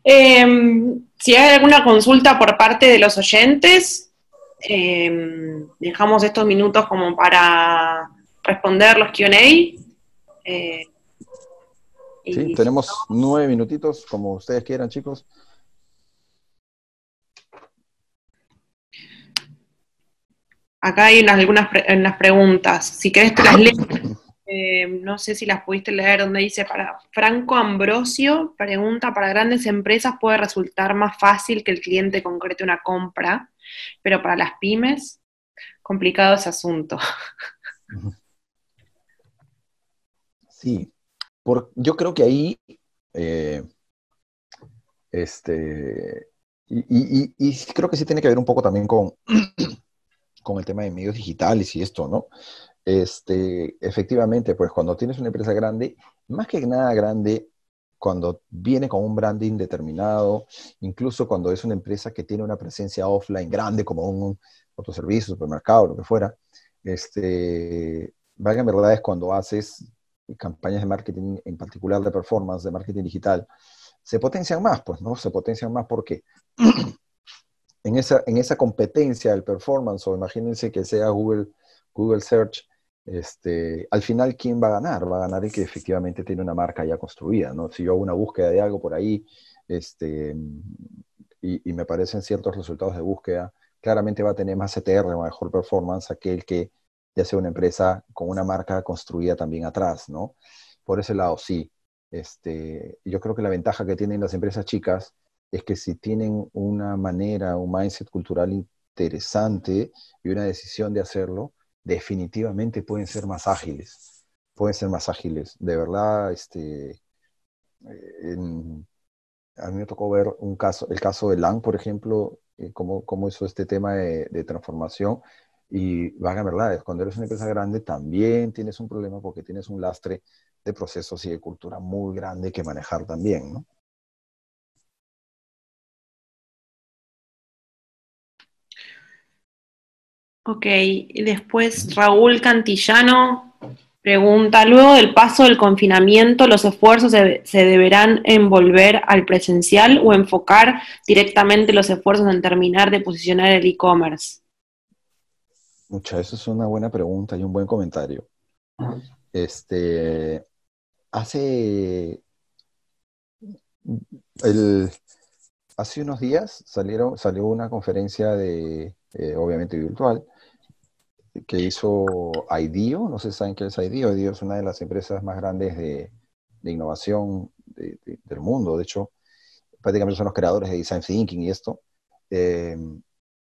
Em, si hay alguna consulta por parte de los oyentes, em, dejamos estos minutos como para responder los QA. Eh, sí, tenemos nueve minutitos, como ustedes quieran, chicos. Acá hay algunas preguntas. Si querés, te las leo. Eh, no sé si las pudiste leer, donde dice, para Franco Ambrosio, pregunta, para grandes empresas puede resultar más fácil que el cliente concrete una compra, pero para las pymes, complicado ese asunto. Sí, yo creo que ahí, eh, este, y, creo que sí tiene que ver un poco también con, con el tema de medios digitales y esto, ¿no? Este, efectivamente, pues cuando tienes una empresa grande, más que nada grande, cuando viene con un branding determinado, incluso cuando es una empresa que tiene una presencia offline grande, como un servicio, supermercado, lo que fuera, este, en verdad es cuando haces campañas de marketing, en particular de performance, de marketing digital, se potencian más, pues, ¿no? Se potencian más porque en esa, en esa competencia del performance, o imagínense que sea Google, Google Search, este, al final, ¿quién va a ganar? Va a ganar el que efectivamente tiene una marca ya construida, Si yo hago una búsqueda de algo por ahí, este, y, me parecen ciertos resultados de búsqueda, claramente va a tener más CTR, e mejor performance, el que ya sea una empresa con una marca construida también atrás, ¿no? Por ese lado, sí. Este, yo creo que la ventaja que tienen las empresas chicas es que si tienen una manera, un mindset cultural interesante y una decisión de hacerlo, definitivamente pueden ser más ágiles, pueden ser más ágiles. De verdad, este, eh, a mí me tocó ver un caso, el caso de LAN, por ejemplo, eh, cómo, hizo este tema de, transformación. Y van a verdad, cuando eres una empresa grande también tienes un problema porque tienes un lastre de procesos y de cultura muy grande que manejar también, ¿no? Ok, y después Raúl Cantillano pregunta, luego del paso del confinamiento, ¿los esfuerzos se, deberán envolver al presencial o enfocar directamente los esfuerzos en terminar de posicionar el e-commerce? Mucha, eso es una buena pregunta y un buen comentario. Este, hace, hace unos días salieron, salió una conferencia de, eh, obviamente virtual, que hizo IDEO, no sé si saben qué es IDEO, IDEO es una de las empresas más grandes de, innovación del mundo, de hecho, prácticamente son los creadores de Design Thinking y esto, em,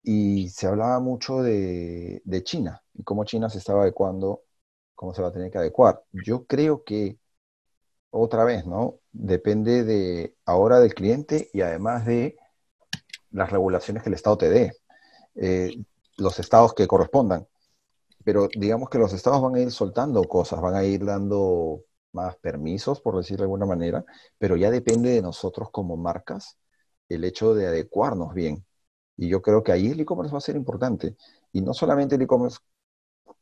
y se hablaba mucho de, China y cómo China se estaba adecuando, cómo se va a tener que adecuar. Yo creo que, otra vez, ¿no? Depende de ahora del cliente y además de las regulaciones que el Estado te dé. Eh, los estados que correspondan pero digamos que los estados van a ir soltando cosas, van a ir dando más permisos, por decirlo de alguna manera, pero ya depende de nosotros como marcas el hecho de adecuarnos bien. Y yo creo que ahí el e-commerce va a ser importante. Y no solamente el e-commerce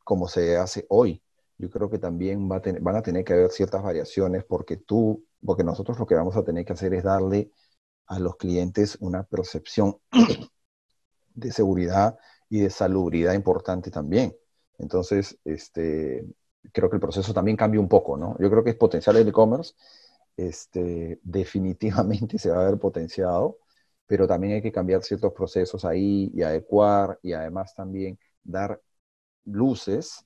como se hace hoy, yo creo que también van a tener que haber ciertas variaciones porque tú, porque nosotros lo que vamos a tener que hacer es darle a los clientes una percepción de seguridad y de salubridad importante también. Entonces, este, creo que el proceso también cambia un poco, ¿no? Yo creo que es potencial el e-commerce, este, definitivamente se va a ver potenciado, pero también hay que cambiar ciertos procesos ahí y adecuar y además también dar luces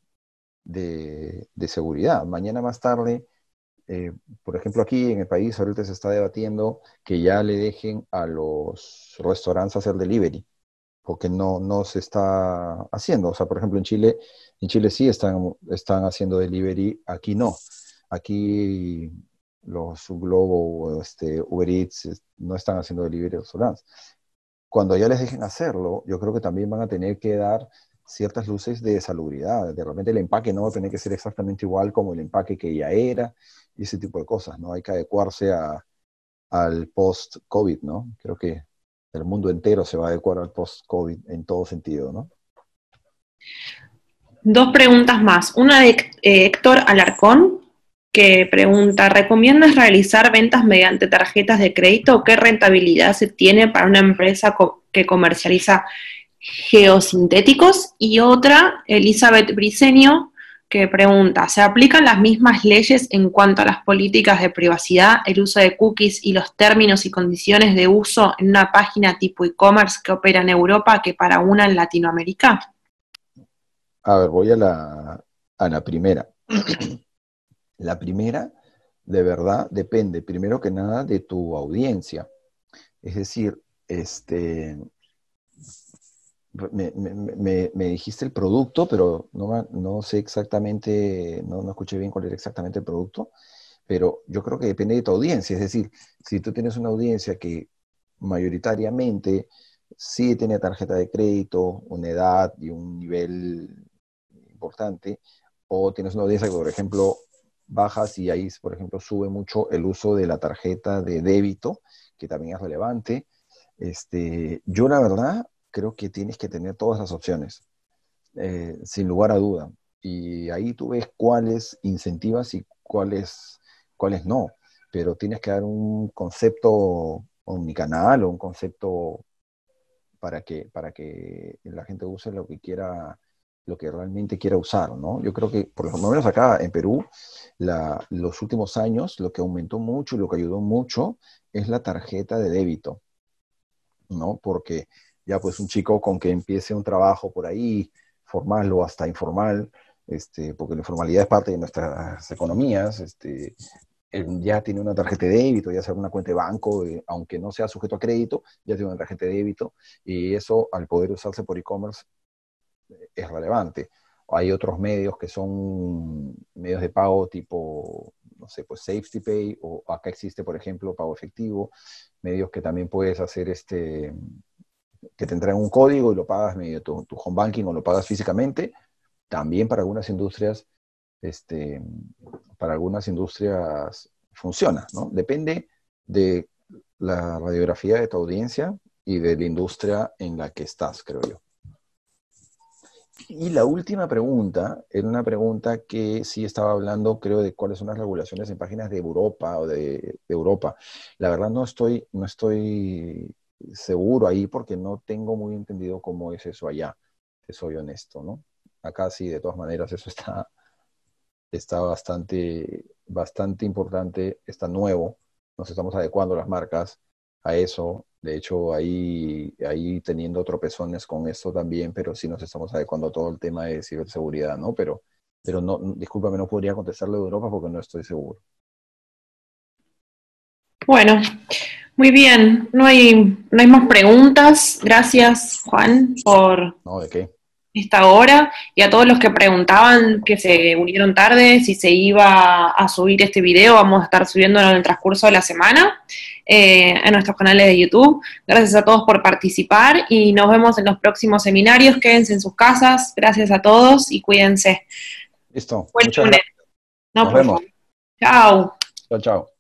de, seguridad. Mañana más tarde, eh, por ejemplo, aquí en el país ahorita se está debatiendo que ya le dejen a los restaurantes hacer delivery porque no, no se está haciendo. O sea, por ejemplo, en Chile, en Chile sí están, están haciendo delivery, aquí no. Aquí los Globo, este, Uber Eats no están haciendo delivery de Cuando ya les dejen hacerlo, yo creo que también van a tener que dar ciertas luces de salubridad. De repente el empaque no va a tener que ser exactamente igual como el empaque que ya era y ese tipo de cosas, ¿no? Hay que adecuarse a, al post-COVID, ¿no? Creo que el mundo entero se va a adecuar al post-COVID en todo sentido, ¿no? Dos preguntas más. Una de eh, Héctor Alarcón, que pregunta, ¿recomiendas realizar ventas mediante tarjetas de crédito? ¿Qué rentabilidad se tiene para una empresa que comercializa geosintéticos? Y otra, Elizabeth Briceño, que pregunta, ¿se aplican las mismas leyes en cuanto a las políticas de privacidad, el uso de cookies y los términos y condiciones de uso en una página tipo e-commerce que opera en Europa que para una en Latinoamérica? A ver, voy a la, a la primera. la primera, de verdad, depende, primero que nada, de tu audiencia. Es decir, este, me, dijiste el producto, pero no, no sé exactamente, no, escuché bien cuál era exactamente el producto, pero yo creo que depende de tu audiencia. Es decir, si tú tienes una audiencia que mayoritariamente sí tiene tarjeta de crédito, una edad y un nivel importante, o tienes una audiencia que, por ejemplo, bajas y ahí, por ejemplo, sube mucho el uso de la tarjeta de débito, que también es relevante. Este, yo la verdad creo que tienes que tener todas las opciones, eh, sin lugar a duda. Y ahí tú ves cuáles incentivas y cuáles, cuáles no. Pero tienes que dar un concepto omnicanal o un concepto para que, para que la gente use lo que quiera lo que realmente quiera usar, ¿no? Yo creo que, por lo menos acá en Perú, los últimos años, lo que aumentó mucho y lo que ayudó mucho es la tarjeta de débito, ¿no? Porque ya pues un chico con que empiece un trabajo por ahí, formal o hasta informal, este, porque la informalidad es parte de nuestras economías, este, ya tiene una tarjeta de débito, ya sea una cuenta de banco, eh, aunque no sea sujeto a crédito, ya tiene una tarjeta de débito, y eso al poder usarse por e-commerce eh, es relevante. Hay otros medios que son medios de pago tipo, no sé, pues Safety Pay, o acá existe, por ejemplo, pago efectivo, medios que también puedes hacer este, que te entregan un código y lo pagas medio tu, home banking o lo pagas físicamente. También para algunas industrias, este, para algunas industrias funciona, ¿no? Depende de la radiografía de tu audiencia y de la industria en la que estás, creo yo. Y la última pregunta, era una pregunta que sí estaba hablando, creo, de cuáles son las regulaciones en páginas de Europa o de, de Europa. La verdad no estoy, no estoy seguro ahí porque no tengo muy entendido cómo es eso allá, te soy honesto, ¿no? Acá sí, de todas maneras, eso está, está bastante, bastante importante, está nuevo, nos estamos adecuando las marcas a eso, de hecho ahí, ahí teniendo tropezones con esto también, pero sí nos estamos adecuando a todo el tema de ciberseguridad, ¿no? Pero, pero no, discúlpame, no podría contestarlo de Europa porque no estoy seguro. Bueno, muy bien, no hay, no hay más preguntas. Gracias, Juan, por esta hora y a todos los que preguntaban que se unieron tarde si se iba a subir este video. Vamos a estar subiéndolo en el transcurso de la semana eh, en nuestros canales de YouTube. Gracias a todos por participar y nos vemos en los próximos seminarios. Quédense en sus casas. Gracias a todos y cuídense. Listo. nos vemos. Chao. Chao, chao.